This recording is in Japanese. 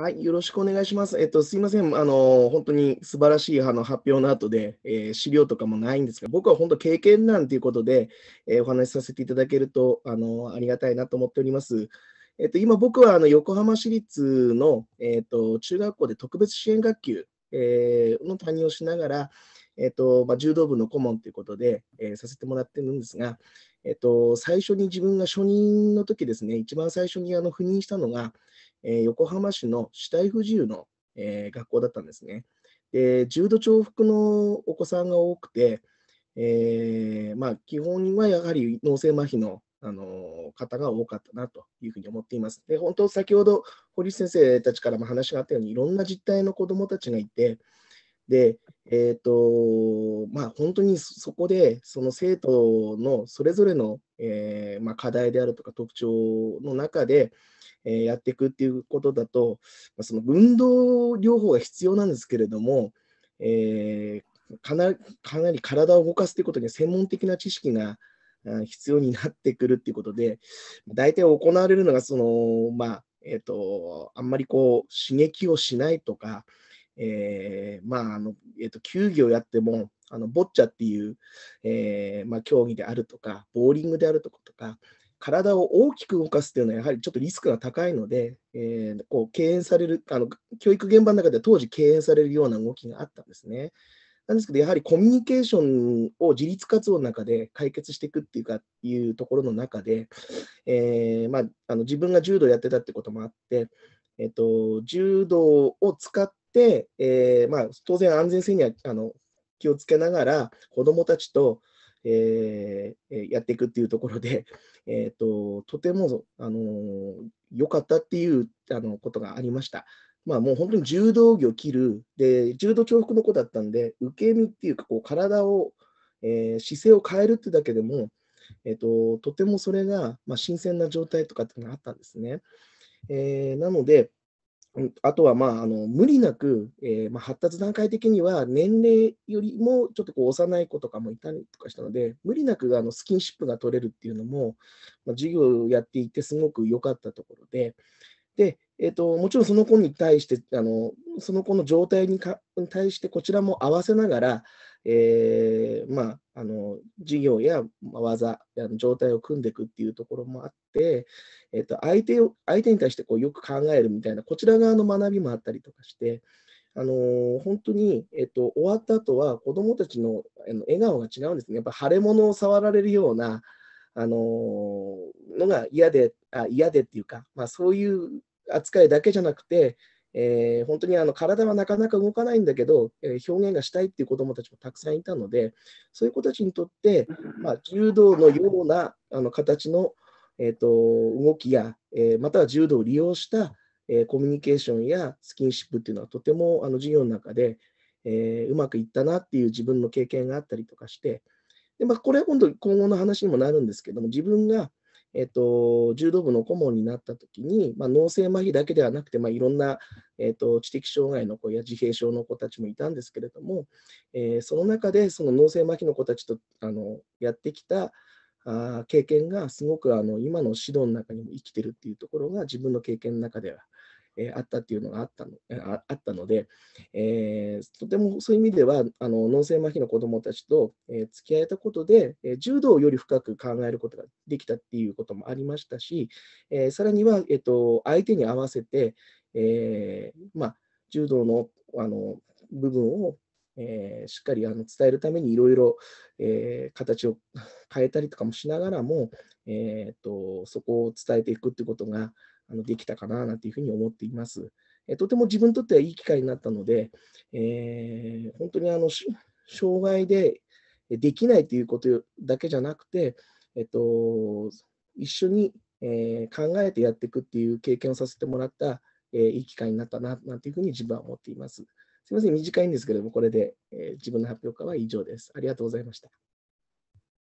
はい、よろしくお願いします。えっと、すいません。あの、本当に素晴らしいあの発表の後で、えー、資料とかもないんですが、僕は本当経験談ということで、えー、お話しさせていただけると、あの、ありがたいなと思っております。えっと、今僕はあの横浜市立の、えっと、中学校で特別支援学級、えー、の担任をしながら、えっと、まあ、柔道部の顧問ということで、えさせてもらってるんですが、えっと、最初に自分が初任の時ですね、一番最初にあの赴任したのが、え横浜市の死体不自由の、え学校だったんですね。で重度重複のお子さんが多くて、えー、まあ、基本はやはり脳性麻痺のあの方が多かったなというふうに思っています。で本当、先ほど堀先生たちからも話があったように、いろんな実態の子どもたちがいて、で、えっ、ー、と、まあ、本当にそこで、その生徒のそれぞれの、えー、まあ、課題であるとか特徴の中で、えー、やっていくっていうことだと、まあ、その運動療法が必要なんですけれども、えかなかなり体を動かすということに専門的な知識が必要になってくるっていうことで、大体行われるのが、その、まあ、えっ、と、あんまりこう、刺激をしないとか、えー、まあ、あの、えっ、ー、と、球技をやっても、あの、ボッチャっていう、えー、まあ、競技であるとか、ボーリングであるとか、体を大きく動かすっていうのは、やはりちょっとリスクが高いので、えー、こう、敬遠される、あの、教育現場の中では当時敬遠されるような動きがあったんですね。なんですけど、やはりコミュニケーションを自立活動の中で解決していくっていうか、いうところの中で、えー、まあ、あの自分が柔道やってたってこともあって、えっと、柔道を使って、、えーまあ、当然安全性にはあの気をつけながら、子どもたちと、えー、やっていくっていうところで、えーと、とてもあの良かったっていうあのことがありました。まあ、もう本当に柔道着を着る、で柔道重複の子だったんで、受け身っていうかこう、体を、えー、姿勢を変えるってだけでも、えーと、ととてもそれが、まあ、新鮮な状態とかっていうのがあったんですね。えー、なので、あとは、まあ、あの無理なく、えー、まあ、発達段階的には年齢よりもちょっとこう幼い子とかもいたりとかしたので、無理なくあのスキンシップが取れるっていうのも、まあ、授業をやっていてすごく良かったところで、でえーと、もちろんその子に対してあの、その子の状態にか対してこちらも合わせながら、えー、まあ、あの事業や技、状態を組んでいくっていうところもあって、えっと、相手を相手に対してこうよく考えるみたいな、こちら側の学びもあったりとかして、あのー、本当に、えっと、終わった後は子どもたちの笑顔が違うんですね。やっぱ腫れ物を触られるような、あのー、のが嫌であ、嫌でっていうか、まあ、そういう扱いだけじゃなくて、えー、本当にあの体はなかなか動かないんだけど、えー、表現がしたいっていう子どもたちもたくさんいたので、そういう子たちにとって、まあ、柔道のようなあの形の、えーと、動きや、えー、または柔道を利用した、えコミュニケーションやスキンシップっていうのはとてもあの授業の中で、えうまくいったなっていう自分の経験があったりとかして、でまあ、これは今度今後の話にもなるんですけども自分がえっと、柔道部の顧問になった時に、まあ、脳性麻痺だけではなくて、まあ、いろんな、えっと、知的障害の子や自閉症の子たちもいたんですけれども、えー、その中でその脳性麻痺の子たちとあのやってきたあ経験がすごくあの今の指導の中にも生きてるっていうところが自分の経験の中ではえあったっていうのがあったのああったので、えとてもそういう意味ではあの脳性麻痺の子どもたちと、え付き合えたことで、え柔道をより深く考えることができたっていうこともありましたし、えさらには、えー、と相手に合わせて、えまあ、柔道のあの部分をえー、しっかりあの伝えるためにいろいろ形を 変えたりとかもしながらも、えーと、そこを伝えていくってことがあのできたかななんていうふうに思っています。えー、とても自分にとってはいい機会になったので、えー、本当にあの障害でできないということだけじゃなくて、えっ、ー、と、一緒に、え考えてやっていくっていう経験をさせてもらった、えいい機会になったななんていうふうに自分は思っています。すみません、短いんですけれども、これで、えー、自分の発表会は以上です。ありがとうございました。